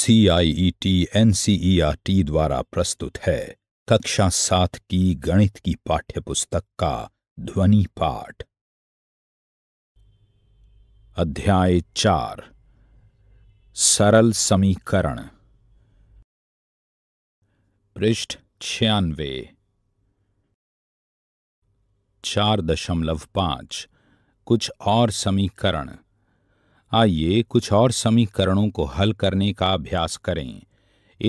R T e e द्वारा प्रस्तुत है कक्षा सात की गणित की पाठ्यपुस्तक का ध्वनि पाठ अध्याय चार सरल समीकरण पृष्ठ छियानवे चार दशमलव पांच कुछ और समीकरण आइए कुछ और समीकरणों को हल करने का अभ्यास करें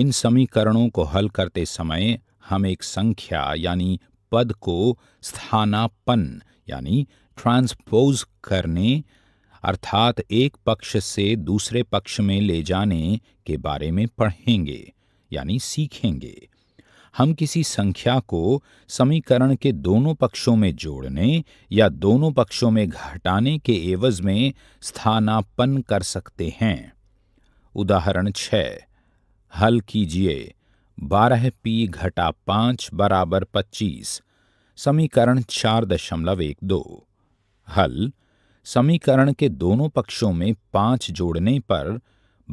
इन समीकरणों को हल करते समय हम एक संख्या यानी पद को स्थानापन यानी ट्रांसपोज करने अर्थात एक पक्ष से दूसरे पक्ष में ले जाने के बारे में पढ़ेंगे यानी सीखेंगे हम किसी संख्या को समीकरण के दोनों पक्षों में जोड़ने या दोनों पक्षों में घटाने के एवज में स्थानापन्न कर सकते हैं उदाहरण छह हल कीजिए बारह पी घटा पांच बराबर पच्चीस समीकरण चार दशमलव एक दो हल समीकरण के दोनों पक्षों में पांच जोड़ने पर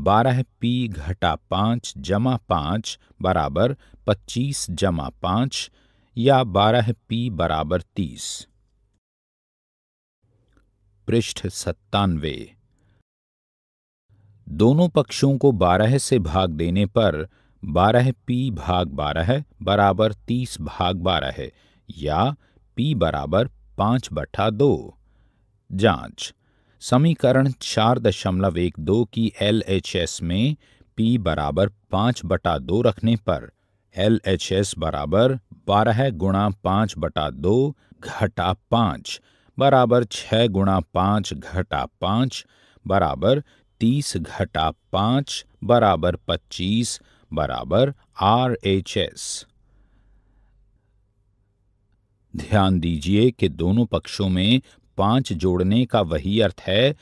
बारह पी घटा पांच जमा पांच बराबर पच्चीस जमा पांच या बारह पी बराबर तीस पृष्ठ सत्तानवे दोनों पक्षों को बारह से भाग देने पर बारह पी भाग बारह बराबर तीस भाग बारह या पी बराबर पांच बटा दो जांच समीकरण चार दशमलव एक दो की एल एच एस में पी बराबर पांच बटा दो रखने पर एल एच एस बराबर बारह गुणा पांच बटा दो घटा पांच बराबर छह गुणा पांच घटा पांच बराबर तीस घटा पांच बराबर पच्चीस बराबर आर एच एस ध्यान दीजिए कि दोनों पक्षों में पांच जोड़ने का वही अर्थ है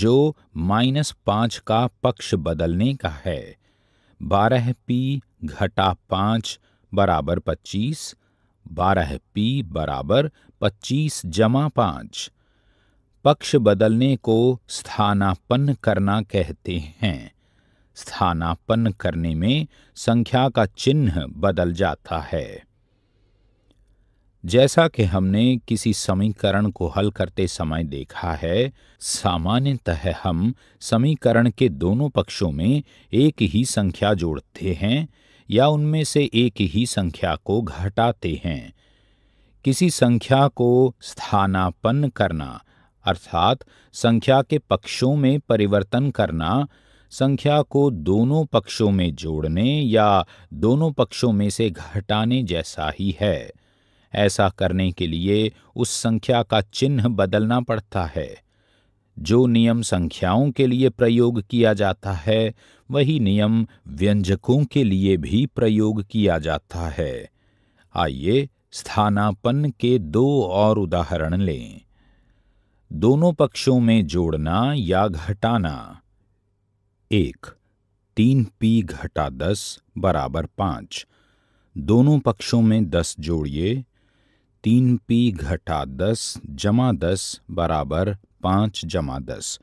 जो माइनस पांच का पक्ष बदलने का है बारह पी घटा पाँच बराबर पच्चीस बारह पी बराबर पच्चीस जमा पाँच पक्ष बदलने को स्थानापन्न करना कहते हैं स्थानापन्न करने में संख्या का चिन्ह बदल जाता है जैसा कि हमने किसी समीकरण को हल करते समय देखा है सामान्यतः हम समीकरण के दोनों पक्षों में एक ही संख्या जोड़ते हैं या उनमें से एक ही संख्या को घटाते हैं किसी संख्या को स्थानापन्न करना अर्थात संख्या के पक्षों में परिवर्तन करना संख्या को दोनों पक्षों में जोड़ने या दोनों पक्षों में से घटाने जैसा ही है ऐसा करने के लिए उस संख्या का चिन्ह बदलना पड़ता है जो नियम संख्याओं के लिए प्रयोग किया जाता है वही नियम व्यंजकों के लिए भी प्रयोग किया जाता है आइए स्थानापन के दो और उदाहरण लें दोनों पक्षों में जोड़ना या घटाना एक तीन पी घटा दस बराबर पांच दोनों पक्षों में दस जोड़िए तीन पी घटा दस जमा दस बराबर पाँच जमा दस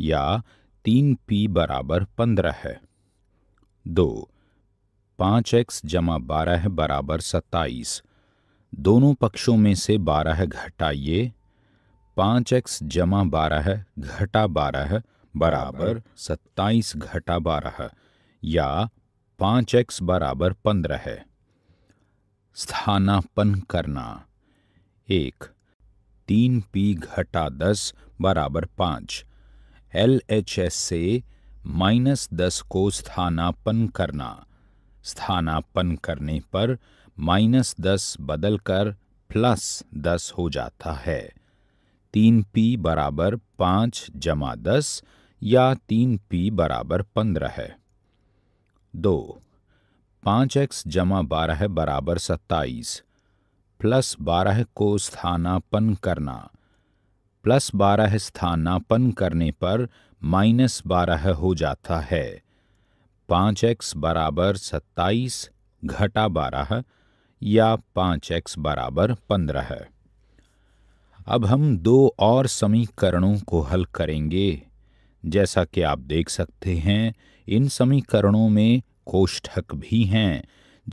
या तीन पी बराबर पंद्रह है दो पाँच एक्स जमा बारह बराबर सत्ताईस दोनों पक्षों में से बारह घटाइए पाँच एक्स जमा बारह घटा बारह बराबर सत्ताईस घटा बारह या पाँच एक्स बराबर पंद्रह है स्थानापन करना एक तीन पी घटा दस बराबर पांच एल एच एस से माइनस दस को स्थानापन करना स्थानापन करने पर माइनस दस बदल कर प्लस दस हो जाता है तीन पी बराबर पांच जमा दस या तीन पी बराबर पंद्रह है दो पांच एक्स जमा बारह बराबर सत्ताईस प्लस बारह को स्थानापन करना प्लस बारह स्थानापन करने पर माइनस बारह हो जाता है पाँच एक्स बराबर सत्ताईस घटा बारह या पाँच एक्स बराबर पंद्रह अब हम दो और समीकरणों को हल करेंगे जैसा कि आप देख सकते हैं इन समीकरणों में कोष्ठक भी हैं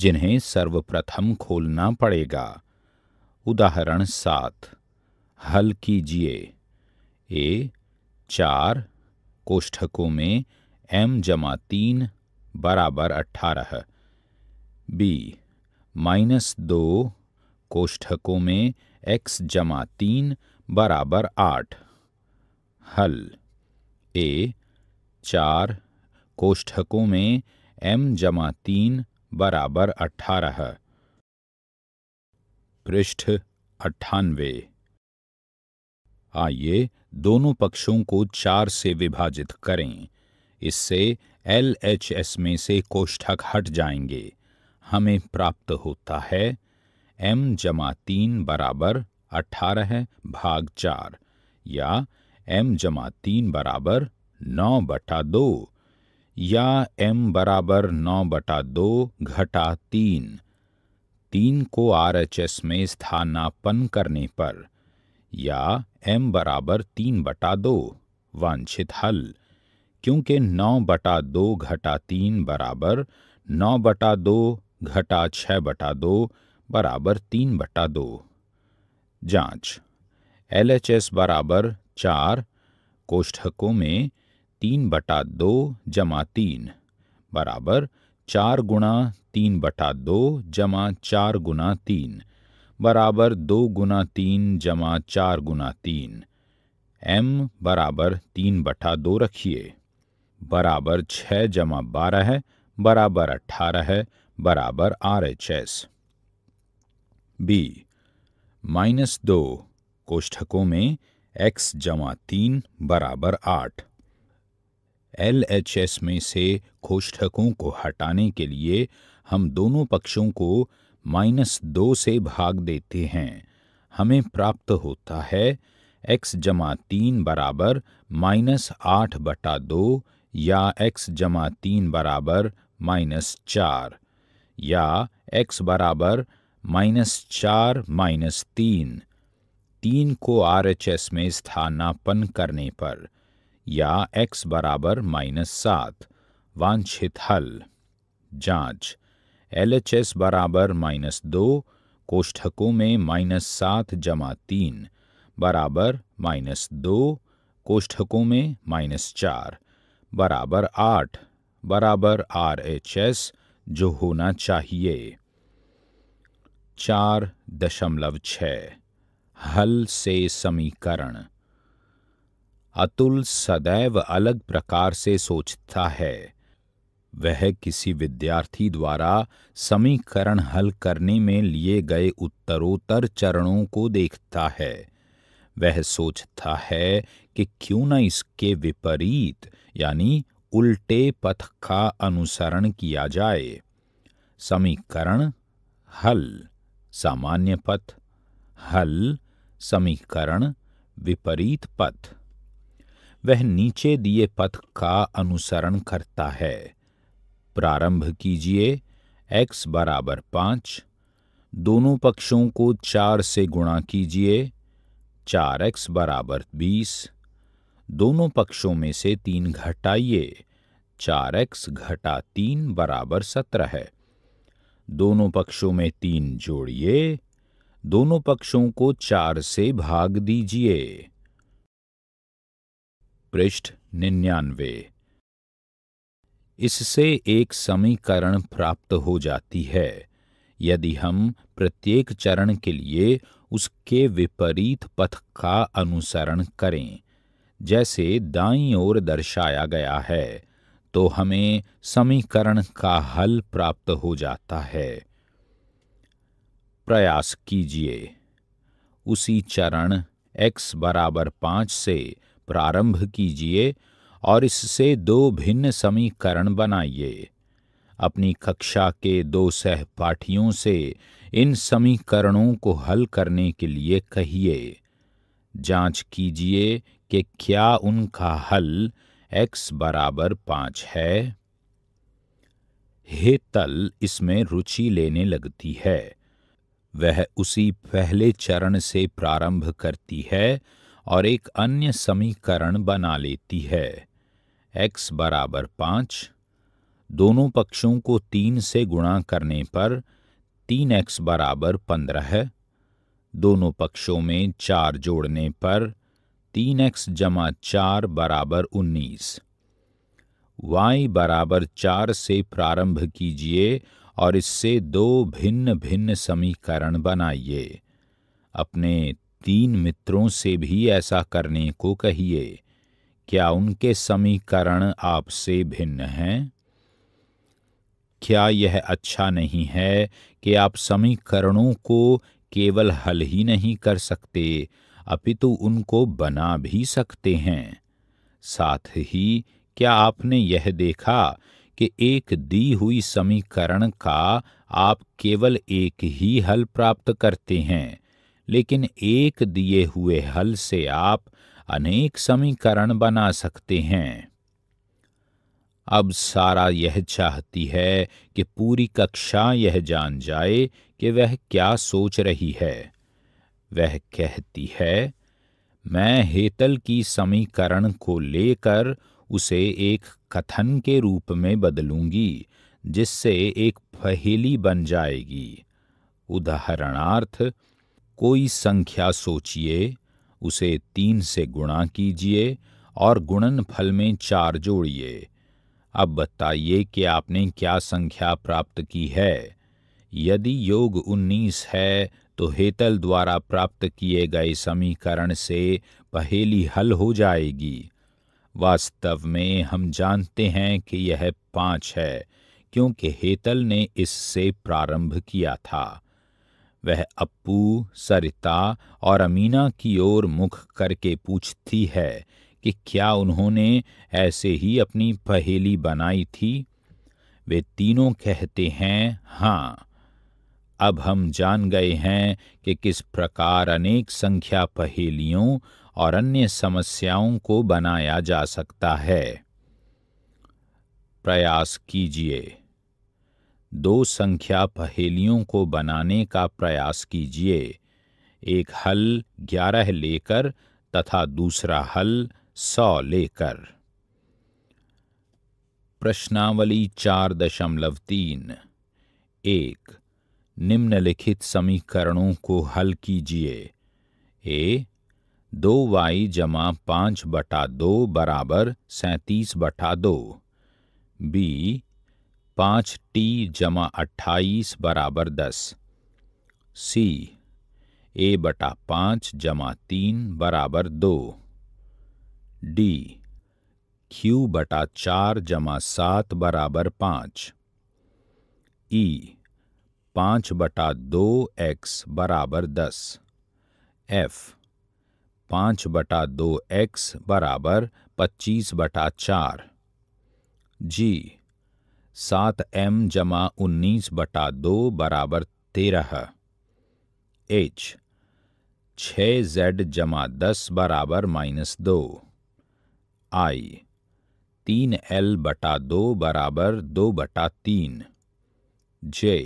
जिन्हें सर्वप्रथम खोलना पड़ेगा उदाहरण सात हल कीजिए ए चार कोष्ठकों में एम जमा तीन बराबर अट्ठारह बी माइनस दो कोष्ठकों में एक्स जमा तीन बराबर आठ हल ए चार कोष्ठकों में एम जमा तीन बराबर अट्ठारह पृष्ठ अट्ठानवे आइए दोनों पक्षों को चार से विभाजित करें इससे एल एच एस में से कोष्ठक हट जाएंगे हमें प्राप्त होता है एम जमा तीन बराबर अठारह भाग चार या एम जमा तीन बराबर नौ बटा दो या एम बराबर नौ बटा दो घटा तीन तीन को आरएचएस में स्थानापन करने पर या एम बराबर तीन बटा दो वांछित हल क्योंकि नौ बटा दो घटा तीन बराबर नौ बटा दो घटा छः बटा दो बराबर तीन बटा दो जाँच एल एच एस बराबर चार कोष्ठकों में तीन बटा दो जमा तीन बराबर चार गुणा तीन बटा दो जमा चार गुना तीन बराबर दो गुना तीन जमा चार गुना तीन एम बराबर तीन बटा दो रखिए बराबर छः जमा बारह है बराबर अट्ठारह है बराबर R H S B minus दो कोष्ठकों में एक्स जमा तीन बराबर आठ एलएचएस में से कोष्ठकों को हटाने के लिए हम दोनों पक्षों को माइनस दो से भाग देते हैं हमें प्राप्त होता है x जमा तीन बराबर माइनस आठ बटा दो या x जमा तीन बराबर माइनस चार या x बराबर माइनस चार माइनस तीन तीन को आर एच एस में स्थानापन्न करने पर या x बराबर माइनस सात वांछित हल जांच एल एच एस बराबर माइनस दो कोष्ठकों में माइनस सात जमा तीन बराबर माइनस दो कोष्ठकों में माइनस चार बराबर आठ बराबर आर एच एस जो होना चाहिए चार दशमलव छ हल से समीकरण अतुल सदैव अलग प्रकार से सोचता है वह किसी विद्यार्थी द्वारा समीकरण हल करने में लिए गए उत्तरोत्तर चरणों को देखता है वह सोचता है कि क्यों न इसके विपरीत यानी उल्टे पथ का अनुसरण किया जाए समीकरण हल सामान्य पथ हल समीकरण विपरीत पथ वह नीचे दिए पथ का अनुसरण करता है प्रारंभ कीजिए x बराबर पांच दोनों पक्षों को चार से गुणा कीजिए चार एक्स बराबर बीस दोनों पक्षों में से तीन घटाइए चार एक्स घटा तीन बराबर सत्रह है दोनों पक्षों में तीन जोड़िए दोनों पक्षों को चार से भाग दीजिए पृष्ठ निन्यानवे इससे एक समीकरण प्राप्त हो जाती है यदि हम प्रत्येक चरण के लिए उसके विपरीत पथ का अनुसरण करें जैसे दाई ओर दर्शाया गया है तो हमें समीकरण का हल प्राप्त हो जाता है प्रयास कीजिए उसी चरण x बराबर पांच से प्रारंभ कीजिए और इससे दो भिन्न समीकरण बनाइए अपनी कक्षा के दो सहपाठियों से इन समीकरणों को हल करने के लिए कहिए जांच कीजिए कि क्या उनका हल x बराबर पांच है हेतल इसमें रुचि लेने लगती है वह उसी पहले चरण से प्रारंभ करती है और एक अन्य समीकरण बना लेती है x बराबर पाँच दोनों पक्षों को तीन से गुणा करने पर तीन एक्स बराबर पंद्रह है दोनों पक्षों में चार जोड़ने पर तीन एक्स जमा चार बराबर उन्नीस वाई बराबर चार से प्रारंभ कीजिए और इससे दो भिन्न भिन्न समीकरण बनाइए अपने तीन मित्रों से भी ऐसा करने को कहिए क्या उनके समीकरण आपसे भिन्न हैं क्या यह अच्छा नहीं है कि आप समीकरणों को केवल हल ही नहीं कर सकते अपितु उनको बना भी सकते हैं साथ ही क्या आपने यह देखा कि एक दी हुई समीकरण का आप केवल एक ही हल प्राप्त करते हैं लेकिन एक दिए हुए हल से आप अनेक समीकरण बना सकते हैं अब सारा यह चाहती है कि पूरी कक्षा यह जान जाए कि वह क्या सोच रही है वह कहती है मैं हेतल की समीकरण को लेकर उसे एक कथन के रूप में बदलूंगी जिससे एक पहेली बन जाएगी उदाहरणार्थ कोई संख्या सोचिए उसे तीन से गुणा कीजिए और गुणन फल में चार जोड़िए अब बताइए कि आपने क्या संख्या प्राप्त की है यदि योग उन्नीस है तो हेतल द्वारा प्राप्त किए गए समीकरण से पहेली हल हो जाएगी वास्तव में हम जानते हैं कि यह पांच है क्योंकि हेतल ने इससे प्रारंभ किया था वह अप्पू सरिता और अमीना की ओर मुख करके पूछती है कि क्या उन्होंने ऐसे ही अपनी पहेली बनाई थी वे तीनों कहते हैं हाँ अब हम जान गए हैं कि किस प्रकार अनेक संख्या पहेलियों और अन्य समस्याओं को बनाया जा सकता है प्रयास कीजिए दो संख्या पहेलियों को बनाने का प्रयास कीजिए एक हल ग्यारह लेकर तथा दूसरा हल सौ लेकर प्रश्नावली चार दशमलव तीन एक निम्नलिखित समीकरणों को हल कीजिए ए दो वाई जमा पांच बटा दो बराबर सैतीस बटा दो बी पाँच टी जमा अट्ठाईस बराबर दस सी ए बटा पाँच जमा तीन बराबर दो डी क्यू बटा चार जमा सात बराबर पाँच ई पाँच बटा दो एक्स बराबर दस एफ पाँच बटा दो एक्स बराबर पच्चीस बटा चार जी सात एम जमा उन्नीस बटा दो बराबर तेरह एच छः जेड जमा दस बराबर माइनस दो आई तीन एल बटा दो बराबर दो बटा तीन जे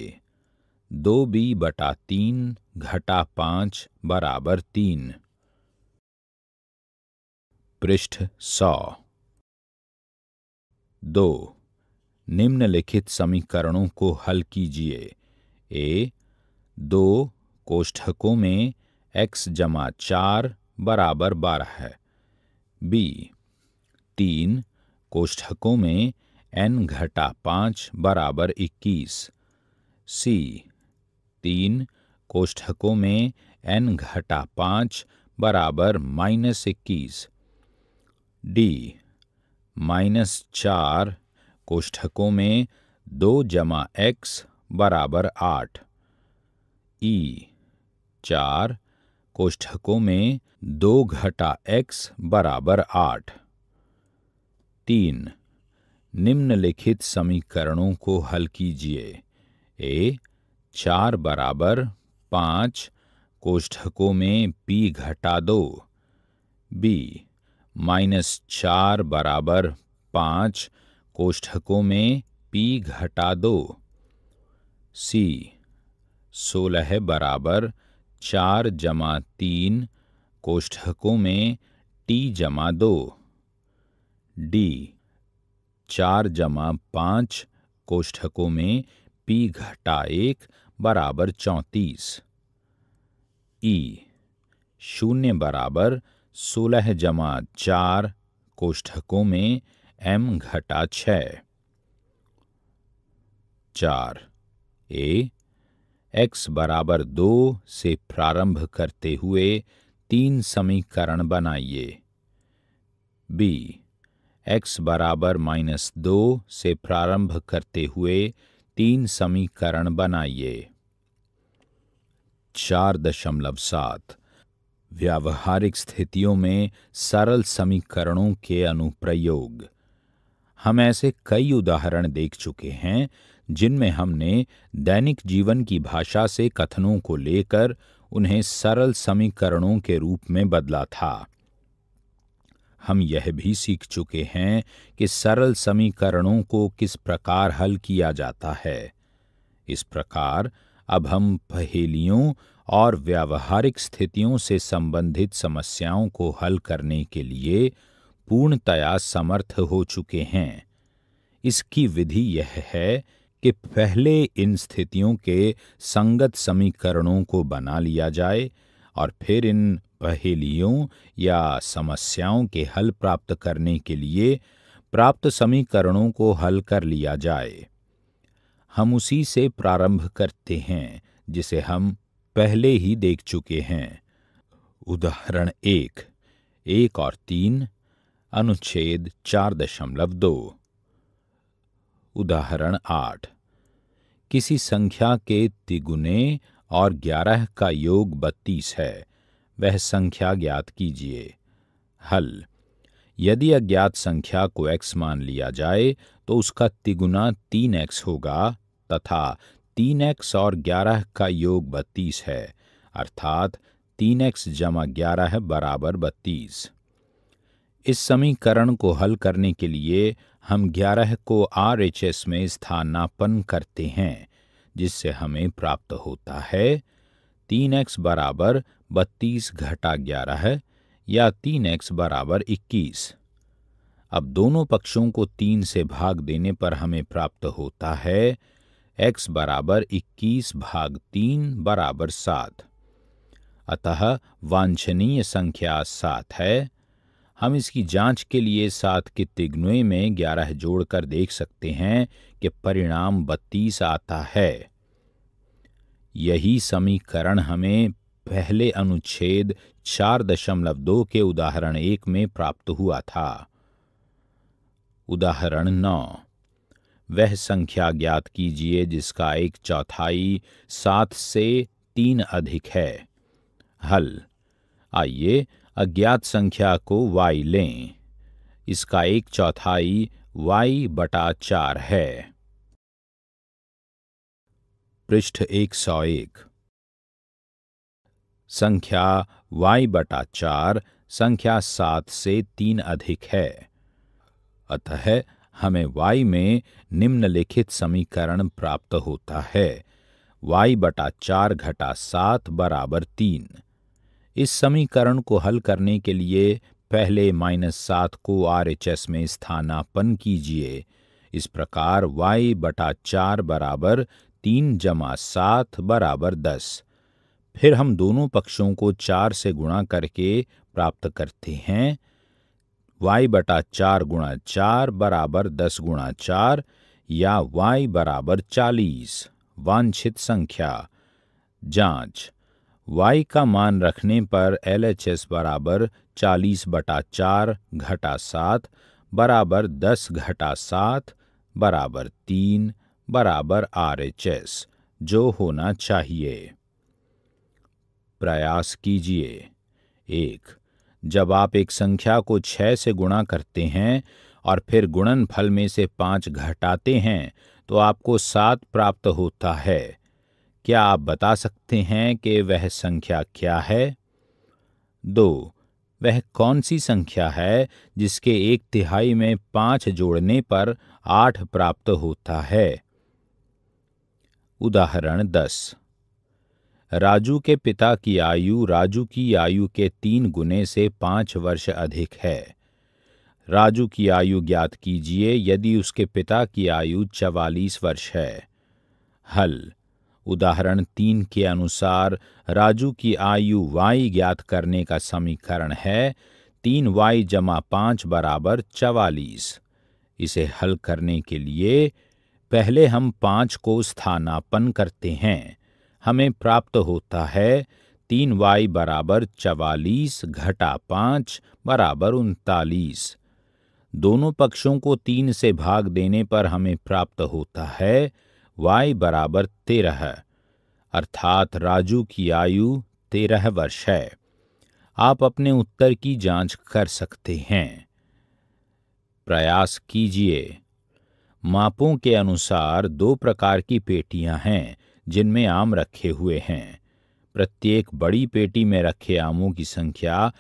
दो बी बटा तीन घटा पांच बराबर तीन पृष्ठ सौ दो निम्नलिखित समीकरणों को हल कीजिए ए दो कोष्ठकों में x जमा चार बराबर बारह है बी तीन कोष्ठकों में n घटा पाँच बराबर इक्कीस सी तीन कोष्ठकों में n घटा पाँच बराबर माइनस इक्कीस डी माइनस चार कोष्ठकों में दो जमा एक्स बराबर आठ ई चार कोष्ठकों में दो घटा एक्स बराबर आठ तीन निम्नलिखित समीकरणों को हल कीजिए ए चार बराबर पाँच कोष्ठकों में पी घटा दो बी माइनस चार बराबर पाँच कोष्ठकों में पी घटा दो सी सोलह बराबर चार जमा तीन कोष्ठकों में टी जमा दो डी चार जमा पाँच कोष्ठकों में पी घटा एक बराबर चौंतीस ई शून्य बराबर सोलह जमा चार कोष्ठकों में एम घटा छ चार ए एक्स बराबर दो से प्रारंभ करते हुए तीन समीकरण बनाइए बी एक्स बराबर माइनस दो से प्रारंभ करते हुए तीन समीकरण बनाइए चार दशमलव सात व्यावहारिक स्थितियों में सरल समीकरणों के अनुप्रयोग हम ऐसे कई उदाहरण देख चुके हैं जिनमें हमने दैनिक जीवन की भाषा से कथनों को लेकर उन्हें सरल समीकरणों के रूप में बदला था हम यह भी सीख चुके हैं कि सरल समीकरणों को किस प्रकार हल किया जाता है इस प्रकार अब हम पहेलियों और व्यावहारिक स्थितियों से संबंधित समस्याओं को हल करने के लिए पूर्णतया समर्थ हो चुके हैं इसकी विधि यह है कि पहले इन स्थितियों के संगत समीकरणों को बना लिया जाए और फिर इन पहेलियों या समस्याओं के हल प्राप्त करने के लिए प्राप्त समीकरणों को हल कर लिया जाए हम उसी से प्रारंभ करते हैं जिसे हम पहले ही देख चुके हैं उदाहरण एक एक और तीन अनुच्छेद चार दशमलव दो उदाहरण आठ किसी संख्या के तिगुने और ग्यारह का योग बत्तीस है वह संख्या ज्ञात कीजिए हल यदि अज्ञात संख्या को एक्स मान लिया जाए तो उसका तिगुना तीन एक्स होगा तथा तीन एक्स और ग्यारह का योग बत्तीस है अर्थात तीन एक्स जमा ग्यारह बराबर बत्तीस इस समीकरण को हल करने के लिए हम ग्यारह को आर में स्थानापन करते हैं जिससे हमें प्राप्त होता है तीन एक्स बराबर बत्तीस घटा ग्यारह या तीन एक्स बराबर इक्कीस अब दोनों पक्षों को तीन से भाग देने पर हमें प्राप्त होता है x बराबर इक्कीस भाग तीन बराबर सात अतः वांछनीय संख्या सात है हम इसकी जांच के लिए सात के तिगुए में ग्यारह जोड़कर देख सकते हैं कि परिणाम बत्तीस आता है यही समीकरण हमें पहले अनुच्छेद चार दशमलव दो के उदाहरण एक में प्राप्त हुआ था उदाहरण नौ वह संख्या ज्ञात कीजिए जिसका एक चौथाई सात से तीन अधिक है हल आइए अज्ञात संख्या को y लें इसका एक चौथाई y बटा चार है पृष्ठ एक सौ एक संख्या y बटा चार संख्या सात से तीन अधिक है अतः हमें y में निम्नलिखित समीकरण प्राप्त होता है y बटा चार घटा सात बराबर तीन इस समीकरण को हल करने के लिए पहले माइनस सात को आर एच एस में स्थानापन कीजिए इस प्रकार वाई बटा चार बराबर तीन जमा सात बराबर दस फिर हम दोनों पक्षों को चार से गुणा करके प्राप्त करते हैं वाई बटा चार गुणा चार बराबर दस गुणा चार या वाई बराबर चालीस वांछित संख्या जांच y का मान रखने पर एल एच एस बराबर चालीस बटा चार घटा सात बराबर दस घटा सात बराबर तीन बराबर आर एच एस जो होना चाहिए प्रयास कीजिए एक जब आप एक संख्या को छः से गुणा करते हैं और फिर गुणनफल में से पांच घटाते हैं तो आपको सात प्राप्त होता है क्या आप बता सकते हैं कि वह संख्या क्या है दो वह कौन सी संख्या है जिसके एक तिहाई में पांच जोड़ने पर आठ प्राप्त होता है उदाहरण दस राजू के पिता की आयु राजू की आयु के तीन गुने से पांच वर्ष अधिक है राजू की आयु ज्ञात कीजिए यदि उसके पिता की आयु चवालीस वर्ष है हल उदाहरण तीन के अनुसार राजू की आयु वाई ज्ञात करने का समीकरण है तीन वाई जमा पाँच बराबर चवालीस इसे हल करने के लिए पहले हम पाँच को स्थानापन करते हैं हमें प्राप्त होता है तीन वाई बराबर चवालीस घटा पाँच बराबर उनतालीस दोनों पक्षों को तीन से भाग देने पर हमें प्राप्त होता है y बराबर तेरह अर्थात राजू की आयु तेरह वर्ष है आप अपने उत्तर की जांच कर सकते हैं प्रयास कीजिए मापों के अनुसार दो प्रकार की पेटियां हैं जिनमें आम रखे हुए हैं प्रत्येक बड़ी पेटी में रखे आमों की संख्या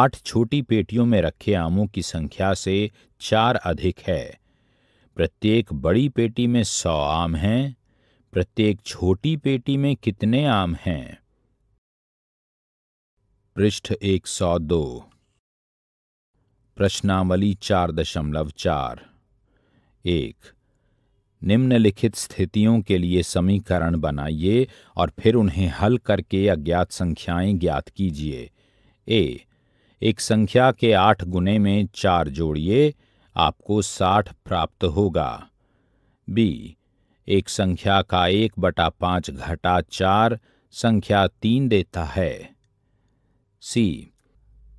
आठ छोटी पेटियों में रखे आमों की संख्या से चार अधिक है प्रत्येक बड़ी पेटी में सौ आम हैं प्रत्येक छोटी पेटी में कितने आम हैं पृष्ठ एक सौ दो प्रश्नावली चार दशमलव चार एक निम्नलिखित स्थितियों के लिए समीकरण बनाइए और फिर उन्हें हल करके अज्ञात संख्याएं ज्ञात कीजिए ए एक संख्या के आठ गुने में चार जोड़िए आपको साठ प्राप्त होगा बी एक संख्या का एक बटा पांच घटा चार संख्या तीन देता है सी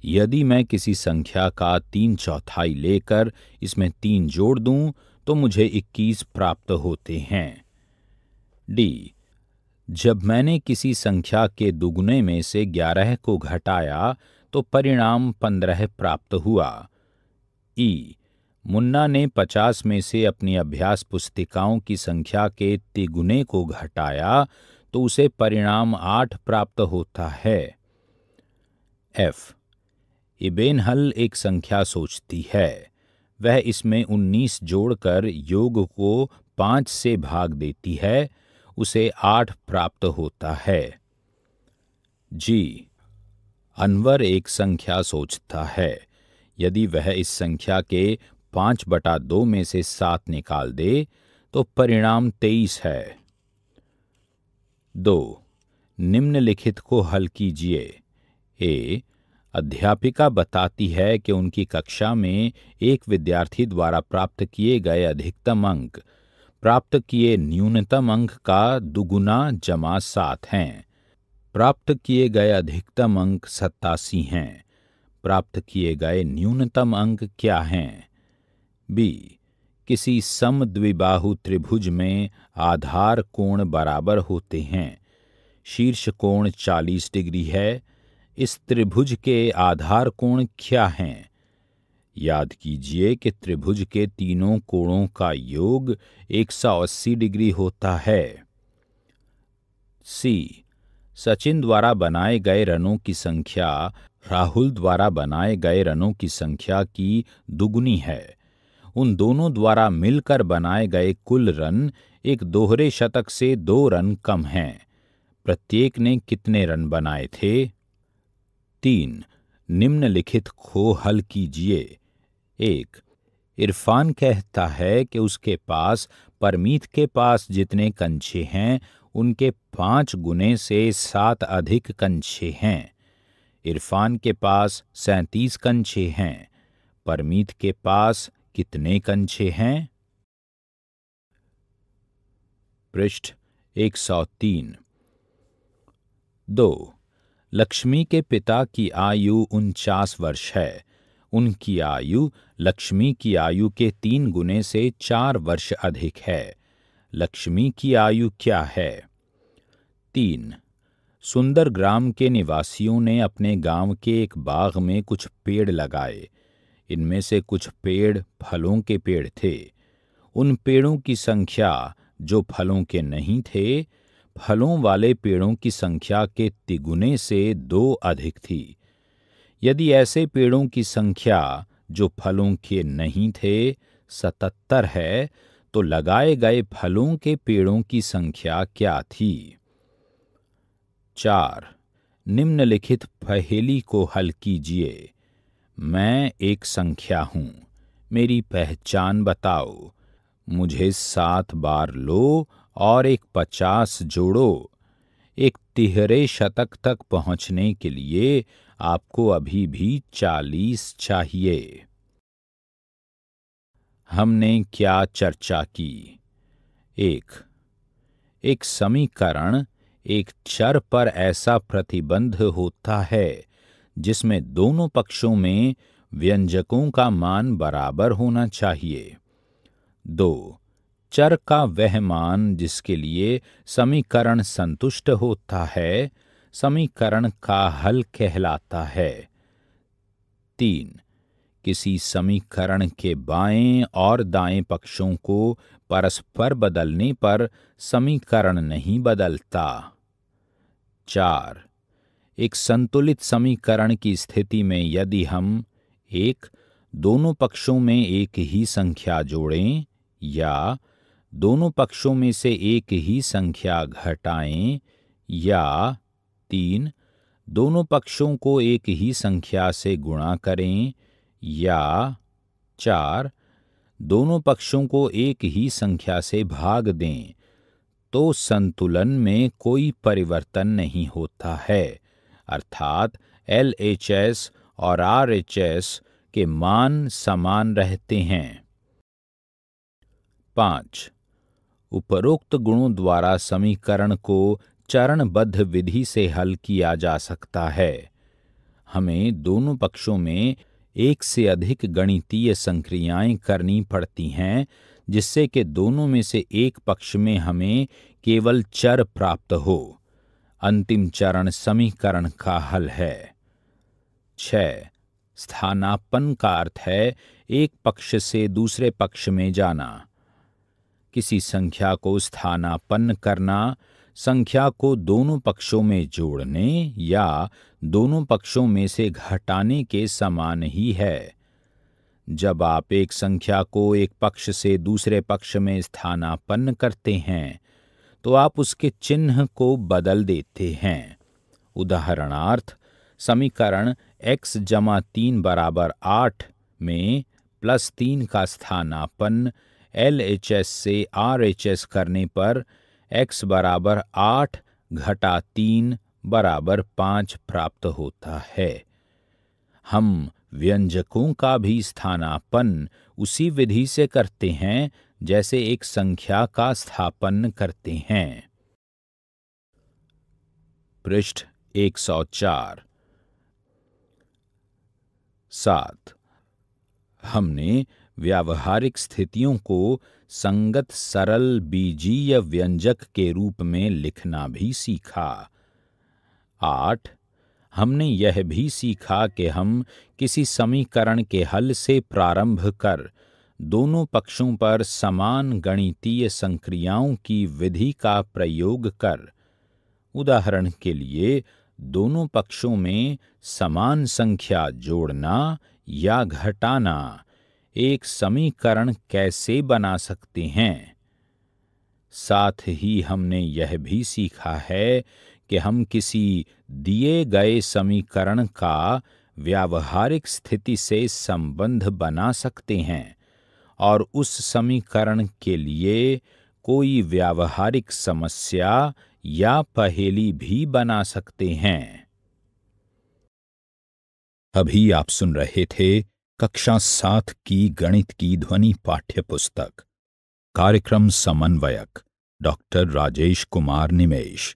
यदि मैं किसी संख्या का तीन चौथाई लेकर इसमें तीन जोड़ दूं तो मुझे इक्कीस प्राप्त होते हैं डी जब मैंने किसी संख्या के दुगुने में से ग्यारह को घटाया तो परिणाम पंद्रह प्राप्त हुआ ई मुन्ना ने पचास में से अपनी अभ्यास पुस्तिकाओं की संख्या के तिगुने को घटाया तो उसे परिणाम आठ प्राप्त होता है एफ इबेनहल एक संख्या सोचती है वह इसमें उन्नीस जोड़कर योग को पांच से भाग देती है उसे आठ प्राप्त होता है जी अनवर एक संख्या सोचता है यदि वह इस संख्या के पांच बटा दो में से सात निकाल दे तो परिणाम तेईस है दो निम्नलिखित को हल कीजिए ए अध्यापिका बताती है कि उनकी कक्षा में एक विद्यार्थी द्वारा प्राप्त किए गए अधिकतम अंक प्राप्त किए न्यूनतम अंक का दुगुना जमा सात हैं प्राप्त किए गए अधिकतम अंक सत्तासी हैं प्राप्त किए गए न्यूनतम अंक क्या हैं बी किसी द्विबाहु त्रिभुज में आधार कोण बराबर होते हैं शीर्ष कोण 40 डिग्री है इस त्रिभुज के आधार कोण क्या हैं याद कीजिए कि त्रिभुज के तीनों कोणों का योग 180 डिग्री होता है सी सचिन द्वारा बनाए गए रनों की संख्या राहुल द्वारा बनाए गए रनों की संख्या की दुगुनी है उन दोनों द्वारा मिलकर बनाए गए कुल रन एक दोहरे शतक से दो रन कम हैं प्रत्येक ने कितने रन बनाए थे तीन निम्नलिखित खो हल कीजिए एक इरफान कहता है कि उसके पास परमीत के पास जितने कंछे हैं उनके पांच गुने से सात अधिक कंछे हैं इरफान के पास सैंतीस कंछे हैं परमीत के पास कितने कंछे हैं पृष्ठ 103 दो लक्ष्मी के पिता की आयु उनचास वर्ष है उनकी आयु लक्ष्मी की आयु के तीन गुने से चार वर्ष अधिक है लक्ष्मी की आयु क्या है तीन सुंदर ग्राम के निवासियों ने अपने गांव के एक बाग में कुछ पेड़ लगाए इनमें से कुछ पेड़ फलों के पेड़ थे उन पेड़ों की संख्या जो फलों के नहीं थे फलों वाले पेड़ों की संख्या के तिगुने से दो अधिक थी यदि ऐसे पेड़ों की संख्या जो फलों के नहीं थे सतहत्तर है तो लगाए गए फलों के पेड़ों की संख्या क्या थी चार निम्नलिखित पहेली को हल कीजिए मैं एक संख्या हूँ मेरी पहचान बताओ मुझे सात बार लो और एक पचास जोड़ो एक तिहरे शतक तक पहुँचने के लिए आपको अभी भी चालीस चाहिए हमने क्या चर्चा की एक एक समीकरण एक चर पर ऐसा प्रतिबंध होता है जिसमें दोनों पक्षों में व्यंजकों का मान बराबर होना चाहिए दो चर का वह मान जिसके लिए समीकरण संतुष्ट होता है समीकरण का हल कहलाता है तीन किसी समीकरण के बाएं और दाएं पक्षों को परस्पर बदलने पर समीकरण नहीं बदलता चार एक संतुलित समीकरण की स्थिति में यदि हम एक दोनों पक्षों में एक ही संख्या जोड़ें या दोनों पक्षों में से एक ही संख्या घटाएं या तीन दोनों पक्षों को एक ही संख्या से गुणा करें या चार दोनों पक्षों को एक ही संख्या से भाग दें तो संतुलन में कोई परिवर्तन नहीं होता है अर्थात एल एच एस और आर एच एस के मान समान रहते हैं पांच उपरोक्त गुणों द्वारा समीकरण को चरणबद्ध विधि से हल किया जा सकता है हमें दोनों पक्षों में एक से अधिक गणितीय संक्रियाएं करनी पड़ती हैं जिससे कि दोनों में से एक पक्ष में हमें केवल चर प्राप्त हो अंतिम चरण समीकरण का हल है छ स्थानापन का अर्थ है एक पक्ष से दूसरे पक्ष में जाना किसी संख्या को स्थानापन्न करना संख्या को दोनों पक्षों में जोड़ने या दोनों पक्षों में से घटाने के समान ही है जब आप एक संख्या को एक पक्ष से दूसरे पक्ष में स्थानापन्न करते हैं तो आप उसके चिन्ह को बदल देते हैं उदाहरणार्थ समीकरण x जमा तीन बराबर आठ में प्लस तीन का स्थानापन एल एच एस से आर एच एस करने पर x बराबर आठ घटा तीन बराबर पाँच प्राप्त होता है हम व्यंजकों का भी स्थानापन्न उसी विधि से करते हैं जैसे एक संख्या का स्थापन करते हैं पृष्ठ 104 सात हमने व्यावहारिक स्थितियों को संगत सरल बीजीय व्यंजक के रूप में लिखना भी सीखा आठ हमने यह भी सीखा कि हम किसी समीकरण के हल से प्रारंभ कर दोनों पक्षों पर समान गणितीय संक्रियाओं की विधि का प्रयोग कर उदाहरण के लिए दोनों पक्षों में समान संख्या जोड़ना या घटाना एक समीकरण कैसे बना सकते हैं साथ ही हमने यह भी सीखा है कि हम किसी दिए गए समीकरण का व्यावहारिक स्थिति से संबंध बना सकते हैं और उस समीकरण के लिए कोई व्यावहारिक समस्या या पहेली भी बना सकते हैं अभी आप सुन रहे थे कक्षा सात की गणित की ध्वनि पाठ्य पुस्तक कार्यक्रम समन्वयक डॉक्टर राजेश कुमार निमेश